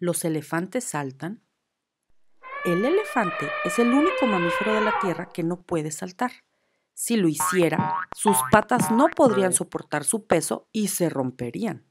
los elefantes saltan? El elefante es el único mamífero de la Tierra que no puede saltar. Si lo hiciera, sus patas no podrían soportar su peso y se romperían.